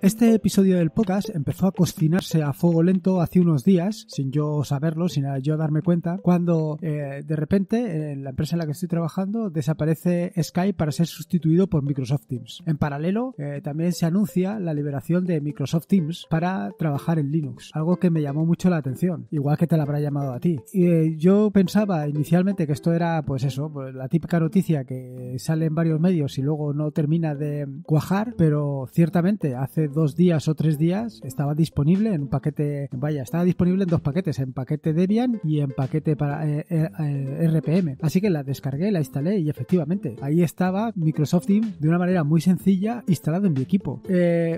Este episodio del podcast empezó a cocinarse a fuego lento hace unos días, sin yo saberlo, sin yo darme cuenta, cuando eh, de repente en la empresa en la que estoy trabajando desaparece Skype para ser sustituido por Microsoft Teams. En paralelo, eh, también se anuncia la liberación de Microsoft Teams para trabajar en Linux, algo que me llamó mucho la atención, igual que te la habrá llamado a ti. Eh, yo pensaba inicialmente que esto era, pues eso, pues la típica noticia que sale en varios medios y luego no termina de cuajar, pero ciertamente hace dos días o tres días estaba disponible en un paquete, vaya, estaba disponible en dos paquetes, en paquete Debian y en paquete para eh, eh, eh, RPM. Así que la descargué, la instalé y efectivamente ahí estaba Microsoft Teams de una manera muy sencilla instalado en mi equipo.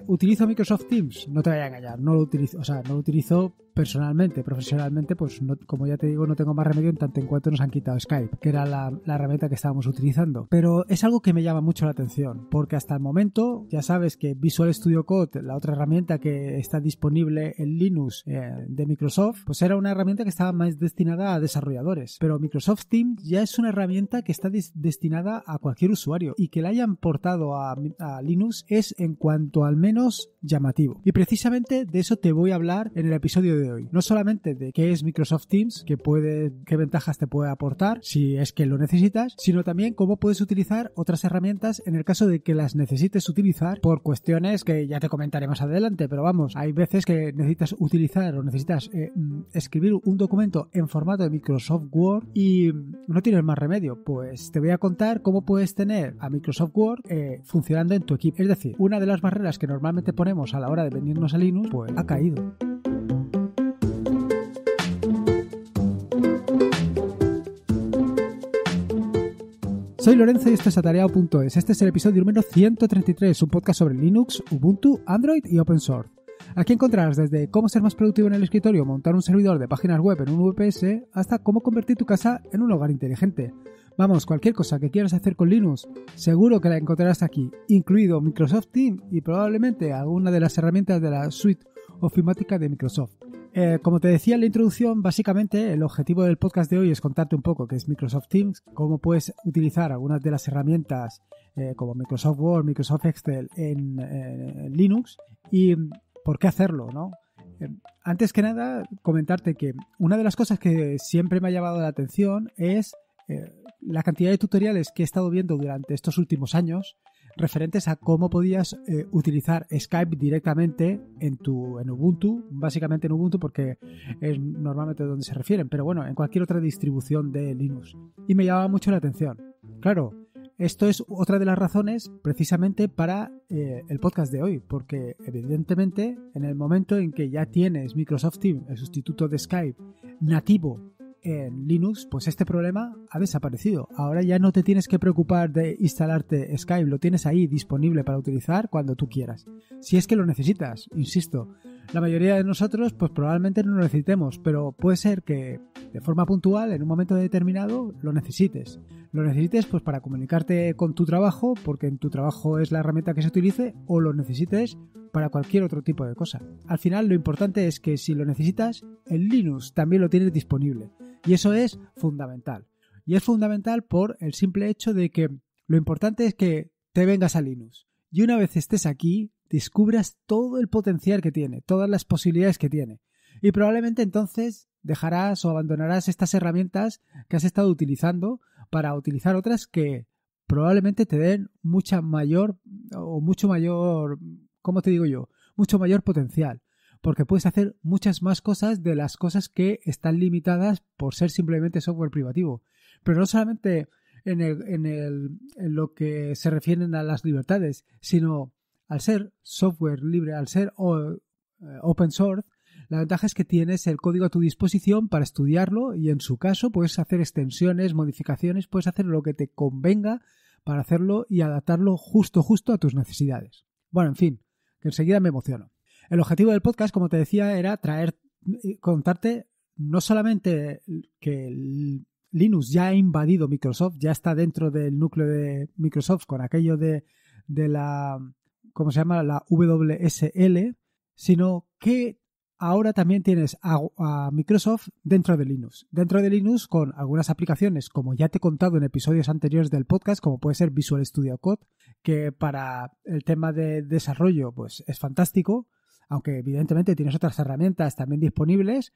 ¿Utilizo Microsoft Teams? No te vaya a engañar, no lo utilizo, o sea, no lo utilizo personalmente, profesionalmente, pues como ya te digo, no tengo más remedio en tanto en cuanto nos han quitado Skype, que era la, herramienta que estábamos utilizando. Pero es algo que me llama mucho la atención, porque hasta el momento ya sabes que Visual Studio Code, la otra herramienta que está disponible en Linux eh, de Microsoft, pues era una herramienta que estaba más destinada a desarrolladores. Pero Microsoft Teams ya es una herramienta que está destinada a cualquier usuario y que la hayan portado a, a Linux es en cuanto al menos llamativo. Y precisamente de eso te voy a hablar en el episodio de hoy. No solamente de qué es Microsoft Teams, qué, puede, qué ventajas te puede aportar si es que lo necesitas, sino también cómo puedes utilizar otras herramientas en el caso de que las necesites utilizar por cuestiones que ya te comentaré más adelante, pero vamos, hay veces que necesitas utilizar o necesitas eh, mm, escribir un documento en formato de Microsoft Word y no tienes más remedio. Pues te voy a contar cómo puedes tener a Microsoft Word eh, funcionando en tu equipo. Es decir, una de las barreras que normalmente ponemos a la hora de venirnos a Linux, pues ha caído. Soy Lorenzo y esto es atareado.es. Este es el episodio número 133, un podcast sobre Linux, Ubuntu, Android y Open Source. Aquí encontrarás desde cómo ser más productivo en el escritorio, montar un servidor de páginas web en un VPS, hasta cómo convertir tu casa en un hogar inteligente. Vamos, cualquier cosa que quieras hacer con Linux, seguro que la encontrarás aquí, incluido Microsoft Team y probablemente alguna de las herramientas de la suite ofimática de Microsoft. Eh, como te decía en la introducción, básicamente el objetivo del podcast de hoy es contarte un poco qué es Microsoft Teams, cómo puedes utilizar algunas de las herramientas eh, como Microsoft Word, Microsoft Excel en eh, Linux y mm, por qué hacerlo, ¿no? Antes que nada, comentarte que una de las cosas que siempre me ha llamado la atención es la cantidad de tutoriales que he estado viendo durante estos últimos años referentes a cómo podías eh, utilizar Skype directamente en tu en Ubuntu, básicamente en Ubuntu porque es normalmente donde se refieren, pero bueno, en cualquier otra distribución de Linux. Y me llamaba mucho la atención. Claro, esto es otra de las razones precisamente para eh, el podcast de hoy, porque evidentemente en el momento en que ya tienes Microsoft Teams, el sustituto de Skype, nativo en Linux, pues este problema ha desaparecido. Ahora ya no te tienes que preocupar de instalarte Skype, lo tienes ahí disponible para utilizar cuando tú quieras. Si es que lo necesitas, insisto. La mayoría de nosotros, pues probablemente no lo necesitemos, pero puede ser que de forma puntual, en un momento determinado, lo necesites. Lo necesites pues para comunicarte con tu trabajo, porque en tu trabajo es la herramienta que se utilice, o lo necesites para cualquier otro tipo de cosa. Al final, lo importante es que si lo necesitas, en Linux también lo tienes disponible. Y eso es fundamental. Y es fundamental por el simple hecho de que lo importante es que te vengas a Linux. Y una vez estés aquí, descubras todo el potencial que tiene, todas las posibilidades que tiene. Y probablemente entonces dejarás o abandonarás estas herramientas que has estado utilizando para utilizar otras que probablemente te den mucha mayor o mucho mayor, ¿cómo te digo yo? Mucho mayor potencial, porque puedes hacer muchas más cosas de las cosas que están limitadas por ser simplemente software privativo. Pero no solamente en, lo que se refieren a las libertades, sino al ser software libre, al ser eh, open source, la ventaja es que tienes el código a tu disposición para estudiarlo y en su caso puedes hacer extensiones, modificaciones, puedes hacer lo que te convenga para hacerlo y adaptarlo justo, justo a tus necesidades. Bueno, en fin, que enseguida me emociono. El objetivo del podcast, como te decía, era traer, eh, contarte no solamente que Linux ya ha invadido Microsoft, ya está dentro del núcleo de Microsoft con aquello de, de la, ¿cómo se llama? La WSL, sino que ahora también tienes a, a, Microsoft dentro de Linux. Dentro de Linux con algunas aplicaciones, como ya te he contado en episodios anteriores del podcast, como puede ser Visual Studio Code, que para el tema de desarrollo pues es fantástico, aunque evidentemente tienes otras herramientas también disponibles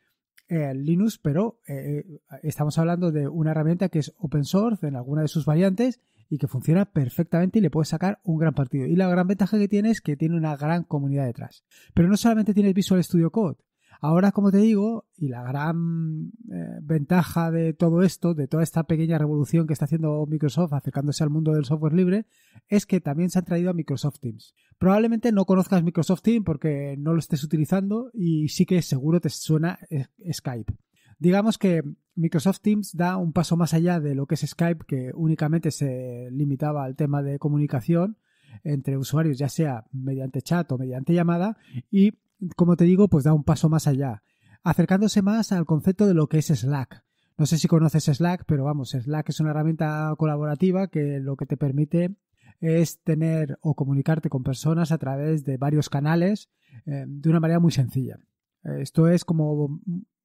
en eh, Linux, pero eh, eh, estamos hablando de una herramienta que es open source en alguna de sus variantes y que funciona perfectamente y le puedes sacar un gran partido. Y la gran ventaja que tiene es que tiene una gran comunidad detrás. Pero no solamente tienes Visual Studio Code, Ahora, como te digo, y la gran eh, ventaja de todo esto, de toda esta pequeña revolución que está haciendo Microsoft acercándose al mundo del software libre, es que también se han traído a Microsoft Teams. Probablemente no conozcas Microsoft Teams porque no lo estés utilizando y sí que seguro te suena eh, Skype. Digamos que Microsoft Teams da un paso más allá de lo que es Skype, que únicamente se limitaba al tema de comunicación entre usuarios, ya sea mediante chat o mediante llamada, y como te digo, pues da un paso más allá, acercándose más al concepto de lo que es Slack. No sé si conoces Slack, pero vamos, Slack es una herramienta colaborativa que lo que te permite es tener o comunicarte con personas a través de varios canales eh, de una manera muy sencilla. Eh, esto es como,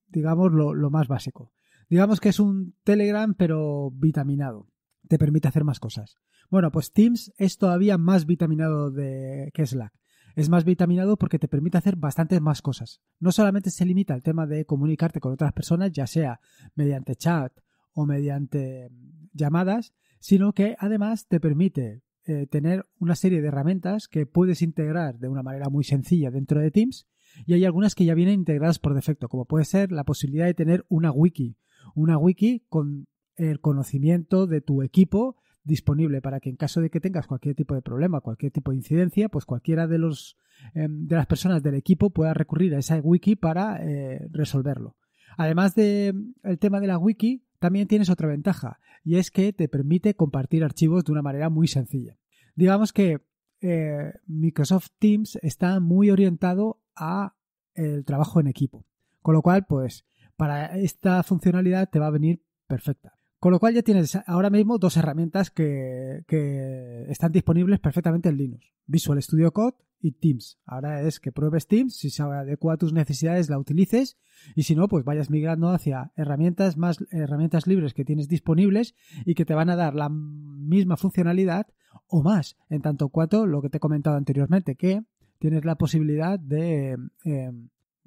digamos, lo, lo más básico. Digamos que es un Telegram, pero vitaminado. Te permite hacer más cosas. Bueno, pues Teams es todavía más vitaminado de, que Slack es más vitaminado porque te permite hacer bastantes más cosas. No solamente se limita al tema de comunicarte con otras personas, ya sea mediante chat o mediante mm, llamadas, sino que además te permite eh, tener una serie de herramientas que puedes integrar de una manera muy sencilla dentro de Teams y hay algunas que ya vienen integradas por defecto, como puede ser la posibilidad de tener una wiki, una wiki con el conocimiento de tu equipo disponible para que en caso de que tengas cualquier tipo de problema, cualquier tipo de incidencia, pues cualquiera de, los, eh, de las personas del equipo pueda recurrir a esa wiki para eh, resolverlo. Además del tema de la wiki, también tienes otra ventaja y es que te permite compartir archivos de una manera muy sencilla. Digamos que eh, Microsoft Teams está muy orientado a el trabajo en equipo, con lo cual, pues para esta funcionalidad te va a venir perfecta. Con lo cual ya tienes ahora mismo dos herramientas que, que, están disponibles perfectamente en Linux. Visual Studio Code y Teams. Ahora es que pruebes Teams, si se adecua a tus necesidades la utilices y si no, pues vayas migrando hacia herramientas más herramientas libres que tienes disponibles y que te van a dar la misma funcionalidad o más, en tanto cuanto lo que te he comentado anteriormente, que tienes la posibilidad de, eh,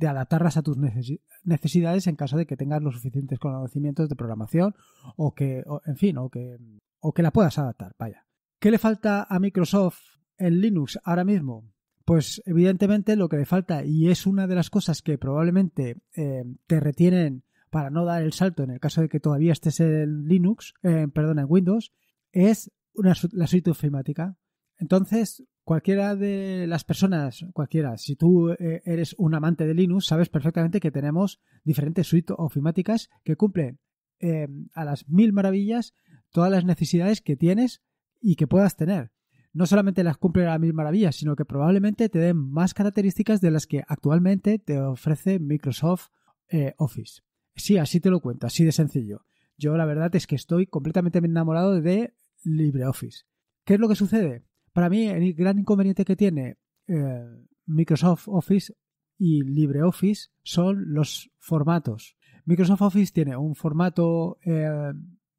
adaptarlas a tus, necesidades necesidades en caso de que tengas los suficientes conocimientos de programación o que, en fin, o que, o que la puedas adaptar, vaya. ¿Qué le falta a Microsoft en Linux ahora mismo? Pues evidentemente lo que le falta, y es una de las cosas que probablemente eh, te retienen para no dar el salto en el caso de que todavía estés en Linux, eh, perdón, en Windows, es una, la suite ofimática. Entonces, cualquiera de las personas, cualquiera, si tú eh, eres un amante de Linux, sabes perfectamente que tenemos diferentes suites ofimáticas que cumplen em, a las mil maravillas todas las necesidades que tienes y que puedas tener. No solamente las cumplen a las mil maravillas, sino que probablemente te den más características de las que actualmente te ofrece Microsoft eh, Office. Sí, así te lo cuento, así de sencillo. Yo la verdad es que estoy completamente enamorado de LibreOffice. ¿Qué es lo que sucede? Para mí, el gran inconveniente que tiene eh, Microsoft Office y LibreOffice son los formatos. Microsoft Office tiene un formato, eh,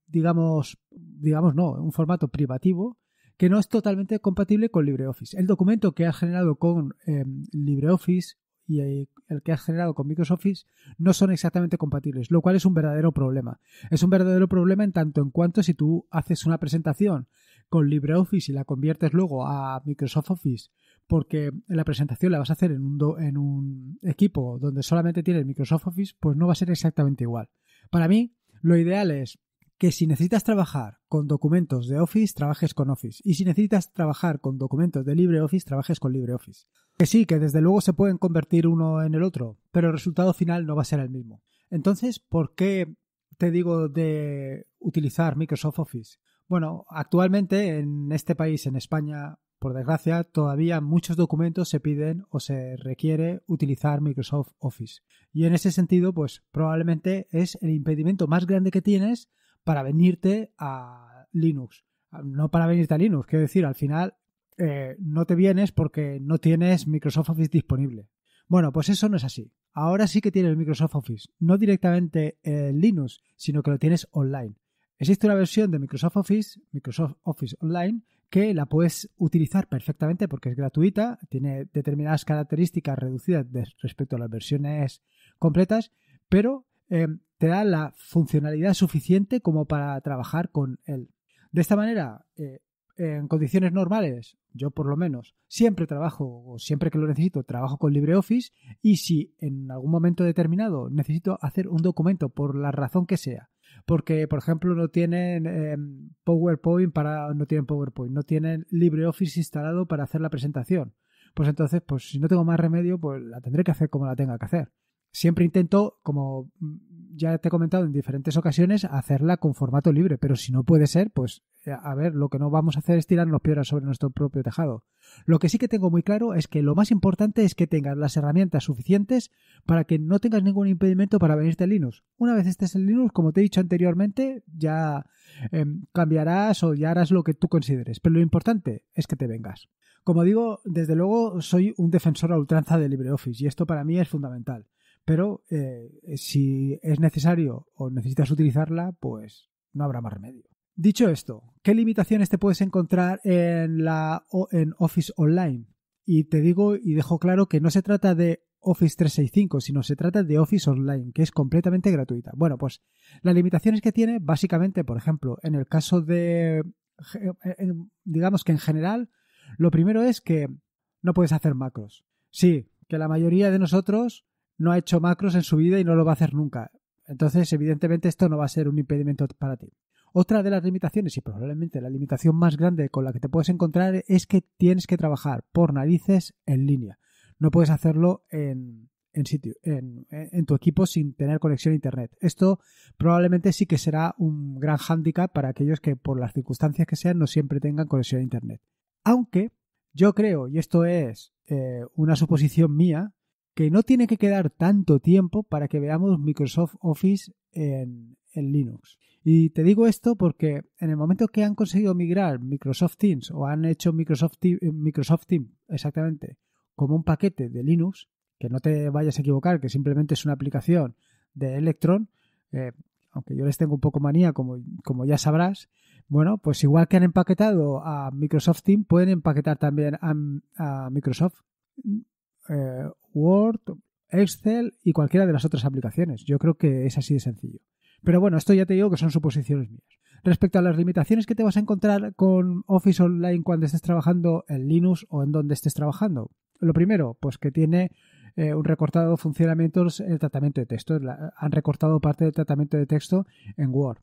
digamos, digamos no, un formato privativo que no es totalmente compatible con LibreOffice. El documento que ha generado con eh, LibreOffice y el que has generado con Microsoft Office no son exactamente compatibles, lo cual es un verdadero problema. Es un verdadero problema en tanto en cuanto si tú haces una presentación con LibreOffice y la conviertes luego a Microsoft Office porque la presentación la vas a hacer en un, en un equipo donde solamente tienes Microsoft Office, pues no va a ser exactamente igual. Para mí, lo ideal es que si necesitas trabajar con documentos de Office, trabajes con Office. Y si necesitas trabajar con documentos de LibreOffice, trabajes con LibreOffice. Que sí, que desde luego se pueden convertir uno en el otro, pero el resultado final no va a ser el mismo. Entonces, ¿por qué te digo de utilizar Microsoft Office? Bueno, actualmente en este país, en España, por desgracia, todavía muchos documentos se piden o se requiere utilizar Microsoft Office. Y en ese sentido, pues probablemente es el impedimento más grande que tienes para venirte a Linux. No para venirte a Linux, quiero decir, al final eh, no te vienes porque no tienes Microsoft Office disponible. Bueno, pues eso no es así. Ahora sí que tienes Microsoft Office, no directamente en eh, Linux, sino que lo tienes online. Existe una versión de Microsoft Office, Microsoft Office Online, que la puedes utilizar perfectamente porque es gratuita, tiene determinadas características reducidas respecto a las versiones completas, pero eh, te da la funcionalidad suficiente como para trabajar con él. De esta manera, eh, en condiciones normales, yo por lo menos siempre trabajo, o siempre que lo necesito, trabajo con LibreOffice y si en algún momento determinado necesito hacer un documento por la razón que sea, porque, por ejemplo, no tienen eh, PowerPoint para, no tienen PowerPoint, no tienen LibreOffice instalado para hacer la presentación. Pues entonces, pues si no tengo más remedio, pues la tendré que hacer como la tenga que hacer siempre intento, como ya te he comentado en diferentes ocasiones, hacerla con formato libre, pero si no puede ser, pues eh, a ver, lo que no vamos a hacer es tirarnos piedras sobre nuestro propio tejado. Lo que sí que tengo muy claro es que lo más importante es que tengas las herramientas suficientes para que no tengas ningún impedimento para venirte a Linux. Una vez estés en Linux, como te he dicho anteriormente, ya em, cambiarás o ya harás lo que tú consideres, pero lo importante es que te vengas. Como digo, desde luego soy un defensor a ultranza de LibreOffice y esto para mí es fundamental. Pero eh, si es necesario o necesitas utilizarla, pues no habrá más remedio. Dicho esto, ¿qué limitaciones te puedes encontrar en, la, en Office Online? Y te digo y dejo claro que no se trata de Office 365, sino se trata de Office Online, que es completamente gratuita. Bueno, pues las limitaciones que tiene, básicamente, por ejemplo, en el caso de, eh, digamos que en general, lo primero es que no puedes hacer macros. Sí, que la mayoría de nosotros no ha hecho macros en su vida y no lo va a hacer nunca. Entonces, evidentemente, esto no va a ser un impedimento para ti. Otra de las limitaciones, y probablemente la limitación más grande con la que te puedes encontrar, es que tienes que trabajar por narices en línea. No puedes hacerlo en, en, sitio, en, en tu equipo sin tener conexión a Internet. Esto probablemente sí que será un gran hándicap para aquellos que, por las circunstancias que sean, no siempre tengan conexión a Internet. Aunque yo creo, y esto es eh, una suposición mía, que no tiene que quedar tanto tiempo para que veamos Microsoft Office en, Linux. Y te digo esto porque en el momento que han conseguido migrar Microsoft Teams o han hecho Microsoft, eh, Microsoft Teams exactamente como un paquete de Linux, que no te vayas a equivocar, que simplemente es una aplicación de Electron, eh, aunque yo les tengo un poco manía, como, como ya sabrás, bueno, pues igual que han empaquetado a Microsoft Teams, pueden empaquetar también a, Microsoft eh, Word, Excel y cualquiera de las otras aplicaciones. Yo creo que es así de sencillo. Pero bueno, esto ya te digo que son suposiciones mías. Respecto a las limitaciones que te vas a encontrar con Office Online cuando estés trabajando en Linux o en donde estés trabajando. Lo primero, pues que tiene eh, un recortado de funcionamientos el tratamiento de texto. han recortado parte del tratamiento de texto en Word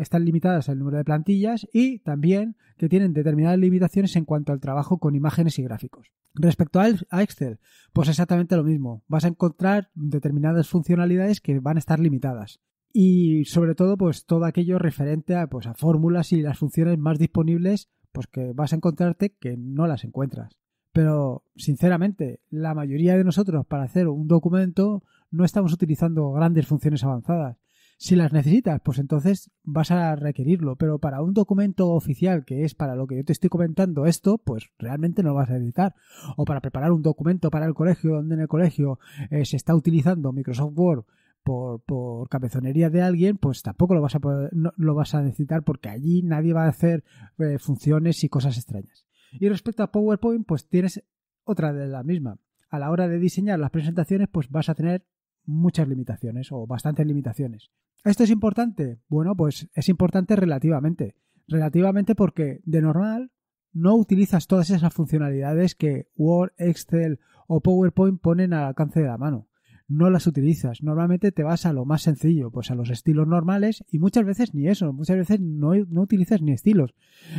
están limitadas al número de plantillas y también que tienen determinadas limitaciones en cuanto al trabajo con imágenes y gráficos. Respecto a Excel, pues exactamente lo mismo. Vas a encontrar determinadas funcionalidades que van a estar limitadas y sobre todo pues todo aquello referente a, pues, a fórmulas y las funciones más disponibles pues que vas a encontrarte que no las encuentras. Pero sinceramente, la mayoría de nosotros para hacer un documento no estamos utilizando grandes funciones avanzadas. Si las necesitas, pues entonces vas a requerirlo, pero para un documento oficial, que es para lo que yo te estoy comentando esto, pues realmente no lo vas a necesitar. O para preparar un documento para el colegio, donde en el colegio eh, se está utilizando Microsoft Word por, por, cabezonería de alguien, pues tampoco lo vas a lo vas a necesitar porque allí nadie va a hacer eh, funciones y cosas extrañas. Y respecto a PowerPoint, pues tienes otra de la misma. A la hora de diseñar las presentaciones, pues vas a tener muchas limitaciones o bastantes limitaciones. ¿Esto es importante? Bueno, pues es importante relativamente. Relativamente porque de normal no utilizas todas esas funcionalidades que Word, Excel o PowerPoint ponen al alcance de la mano no las utilizas. Normalmente te vas a lo más sencillo, pues a los estilos normales y muchas veces ni eso, muchas veces no, utilizas ni estilos.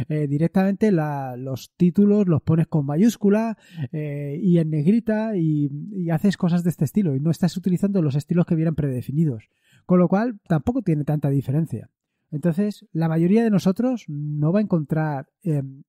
Eh, directamente los títulos los pones con mayúscula eh, y en negrita y, haces cosas de este estilo y no estás utilizando los estilos que vienen predefinidos. Con lo cual tampoco tiene tanta diferencia. Entonces, la mayoría de nosotros no va a encontrar em,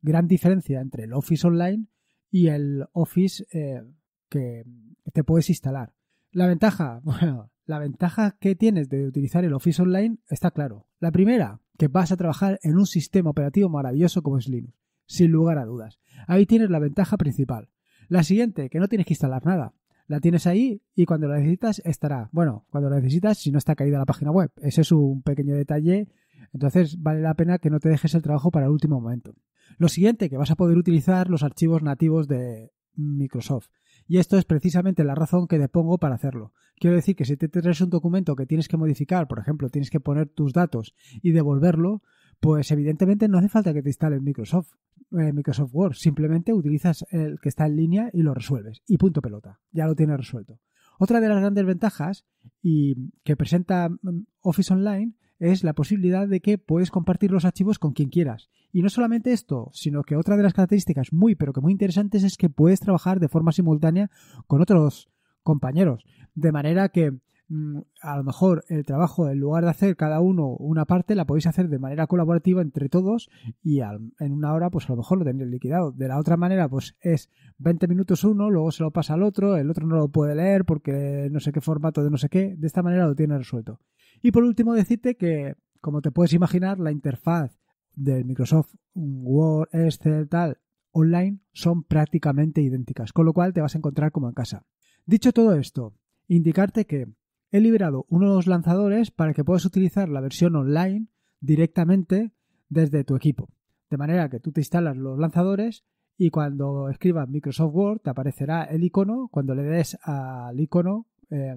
gran diferencia entre el Office Online y el Office eh, que te puedes instalar. La ventaja, bueno, la ventaja que tienes de utilizar el Office Online está claro. La primera, que vas a trabajar en un sistema operativo maravilloso como es Linux, sin lugar a dudas. Ahí tienes la ventaja principal. La siguiente, que no tienes que instalar nada. La tienes ahí y cuando la necesitas estará. Bueno, cuando la necesitas si no está caída la página web. Ese es un pequeño detalle. Entonces vale la pena que no te dejes el trabajo para el último momento. Lo siguiente, que vas a poder utilizar los archivos nativos de Microsoft. Y esto es precisamente la razón que te pongo para hacerlo. Quiero decir que si te traes un documento que tienes que modificar, por ejemplo, tienes que poner tus datos y devolverlo, pues evidentemente no hace falta que te instales Microsoft, eh, Microsoft Word, simplemente utilizas el que está en línea y lo resuelves. Y punto pelota, ya lo tienes resuelto. Otra de las grandes ventajas y que presenta mm, Office Online es la posibilidad de que puedes compartir los archivos con quien quieras. Y no solamente esto, sino que otra de las características muy pero que muy interesantes es que puedes trabajar de forma simultánea con otros compañeros. De manera que mm, a lo mejor el trabajo, en lugar de hacer cada uno una parte, la podéis hacer de manera colaborativa entre todos y en una hora, pues a lo mejor lo tenéis liquidado. De la otra manera, pues es 20 minutos uno, luego se lo pasa al otro, el otro no lo puede leer porque no sé qué formato de no sé qué. De esta manera lo tiene resuelto. Y por último, decirte que, como te puedes imaginar, la interfaz del Microsoft Word, Excel, tal, online son prácticamente idénticas, con lo cual te vas a encontrar como en casa. Dicho todo esto, indicarte que he liberado unos lanzadores para que puedas utilizar la versión online directamente desde tu equipo. De manera que tú te instalas los lanzadores y cuando escribas Microsoft Word te aparecerá el icono, cuando le des al icono eh,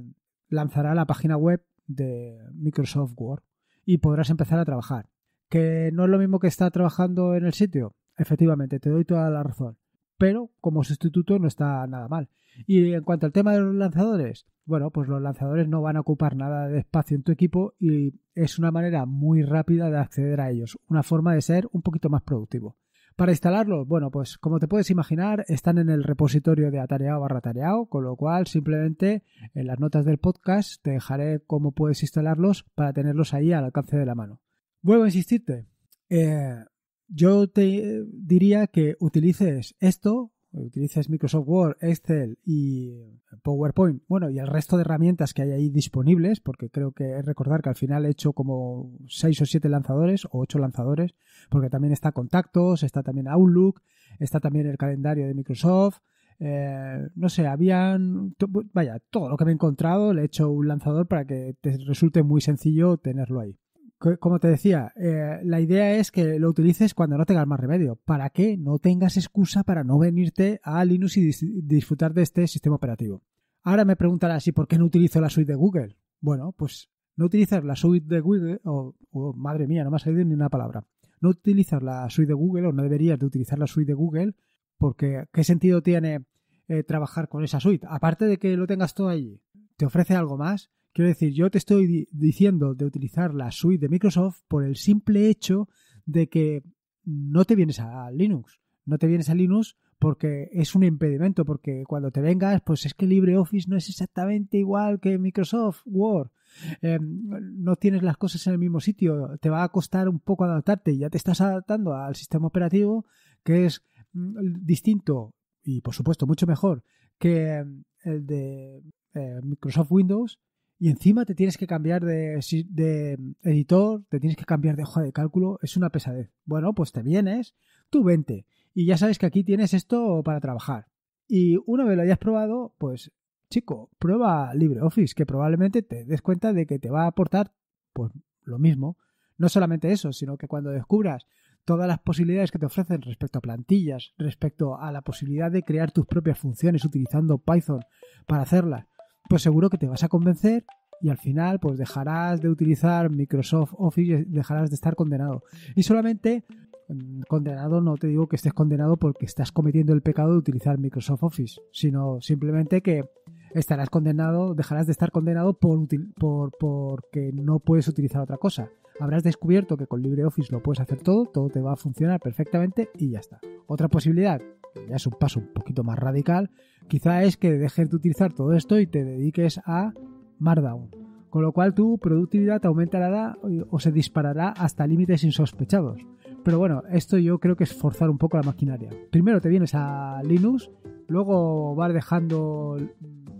lanzará la página web de Microsoft Word y podrás empezar a trabajar. ¿Que no es lo mismo que estar trabajando en el sitio? Efectivamente, te doy toda la razón. Pero como sustituto no está nada mal. Y en cuanto al tema de los lanzadores, bueno, pues los lanzadores no van a ocupar nada de espacio en tu equipo y es una manera muy rápida de acceder a ellos, una forma de ser un poquito más productivo. Para instalarlos, bueno, pues como te puedes imaginar, están en el repositorio de atareado barra atareado, con lo cual simplemente en las notas del podcast te dejaré cómo puedes instalarlos para tenerlos ahí al alcance de la mano. Vuelvo a insistirte, eh, yo te diría que utilices esto utilices Microsoft Word, Excel y PowerPoint, bueno, y el resto de herramientas que hay ahí disponibles, porque creo que es recordar que al final he hecho como seis o siete lanzadores o ocho lanzadores, porque también está Contactos, está también Outlook, está también el calendario de Microsoft, eh, no sé, habían, vaya, todo lo que me he encontrado, le he hecho un lanzador para que te resulte muy sencillo tenerlo ahí como te decía, eh, la idea es que lo utilices cuando no tengas más remedio, para que no tengas excusa para no venirte a Linux y disfrutar de este sistema operativo. Ahora me preguntarás, si por qué no utilizo la suite de Google? Bueno, pues no utilizar la suite de Google, o madre mía, no me ha salido ni una palabra. No utilizar la suite de Google, o no deberías de utilizar la suite de Google, porque ¿qué sentido tiene eh, trabajar con esa suite? Aparte de que lo tengas todo allí, ¿te ofrece algo más? Quiero decir, yo te estoy diciendo de utilizar la suite de Microsoft por el simple hecho de que no te vienes a Linux. No te vienes a Linux porque es un impedimento, porque cuando te vengas, pues es que LibreOffice no es exactamente igual que Microsoft Word. Em, no tienes las cosas en el mismo sitio, te va a costar un poco adaptarte y ya te estás adaptando al sistema operativo que es mm, distinto y por supuesto mucho mejor que el de eh, Microsoft Windows y encima te tienes que cambiar de, editor, te tienes que cambiar de hoja de cálculo, es una pesadez. Bueno, pues te vienes, tú vente y ya sabes que aquí tienes esto para trabajar. Y una vez lo hayas probado, pues chico, prueba LibreOffice, que probablemente te des cuenta de que te va a aportar pues lo mismo. No solamente eso, sino que cuando descubras todas las posibilidades que te ofrecen respecto a plantillas, respecto a la posibilidad de crear tus propias funciones utilizando Python para hacerlas, pues seguro que te vas a convencer y al final pues dejarás de utilizar Microsoft Office y dejarás de estar condenado. Y solamente mm, condenado no te digo que estés condenado porque estás cometiendo el pecado de utilizar Microsoft Office, sino simplemente que estarás condenado, dejarás de estar condenado por, porque no puedes utilizar otra cosa. Habrás descubierto que con LibreOffice lo puedes hacer todo, todo te va a funcionar perfectamente y ya está. Otra posibilidad, ya es un paso un poquito más radical, quizá es que dejes de utilizar todo esto y te dediques a Markdown. Con lo cual tu productividad aumentará o se disparará hasta límites insospechados. Pero bueno, esto yo creo que es forzar un poco la maquinaria. Primero te vienes a Linux, luego vas dejando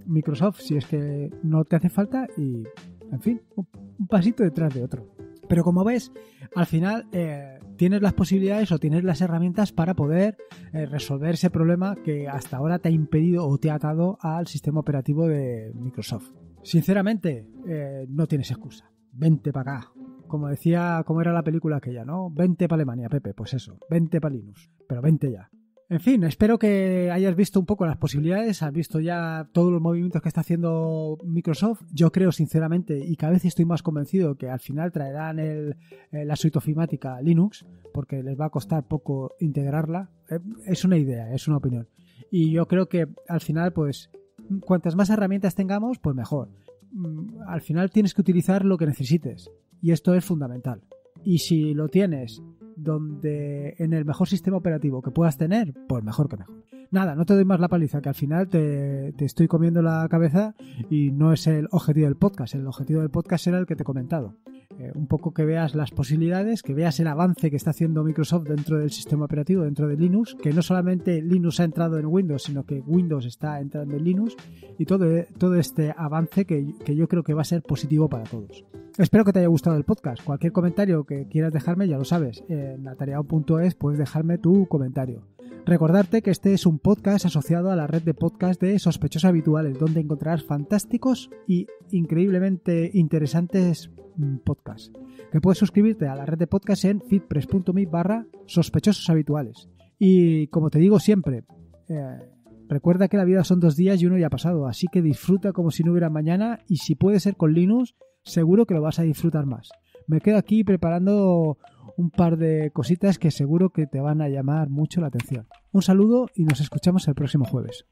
Microsoft si es que no te hace falta y, en fin, un, un pasito detrás de otro. Pero como ves, al final eh, tienes las posibilidades o tienes las herramientas para poder eh, resolver ese problema que hasta ahora te ha impedido o te ha atado al sistema operativo de Microsoft. Sinceramente, eh, no tienes excusa. Vente para acá. Como decía, como era la película aquella, ¿no? Vente para Alemania, Pepe. Pues eso, vente para Linux. Pero vente ya. En fin, espero que hayas visto un poco las posibilidades, has visto ya todos los movimientos que está haciendo Microsoft. Yo creo sinceramente y cada vez estoy más convencido que al final traerán eh, la suite ofimática Linux porque les va a costar poco integrarla. Eh, es una idea, es una opinión. Y yo creo que al final, pues, cuantas más herramientas tengamos, pues mejor. Mm, al final tienes que utilizar lo que necesites y esto es fundamental. Y si lo tienes donde en el mejor sistema operativo que puedas tener, pues mejor que mejor. Nada, no te doy más la paliza, que al final te, estoy comiendo la cabeza y no es el objetivo del podcast. El objetivo del podcast era el que te he comentado. Eh, un poco que veas las posibilidades, que veas el avance que está haciendo Microsoft dentro del sistema operativo, dentro de Linux, que no solamente Linux ha entrado en Windows, sino que Windows está entrando en Linux y todo, todo este avance que, que yo creo que va a ser positivo para todos. Espero que te haya gustado el podcast. Cualquier comentario que quieras dejarme, ya lo sabes. En atareado.es puedes dejarme tu comentario. Recordarte que este es un podcast asociado a la red de podcast de Sospechosos Habituales, donde encontrarás fantásticos y increíblemente interesantes mm, podcasts. Que puedes suscribirte a la red de podcast en feedpressme barra sospechosos habituales. Y como te digo siempre, eh, Recuerda que la vida son dos días y uno ya ha pasado, así que disfruta como si no hubiera mañana y si puede ser con Linux, seguro que lo vas a disfrutar más. Me quedo aquí preparando un par de cositas que seguro que te van a llamar mucho la atención. Un saludo y nos escuchamos el próximo jueves.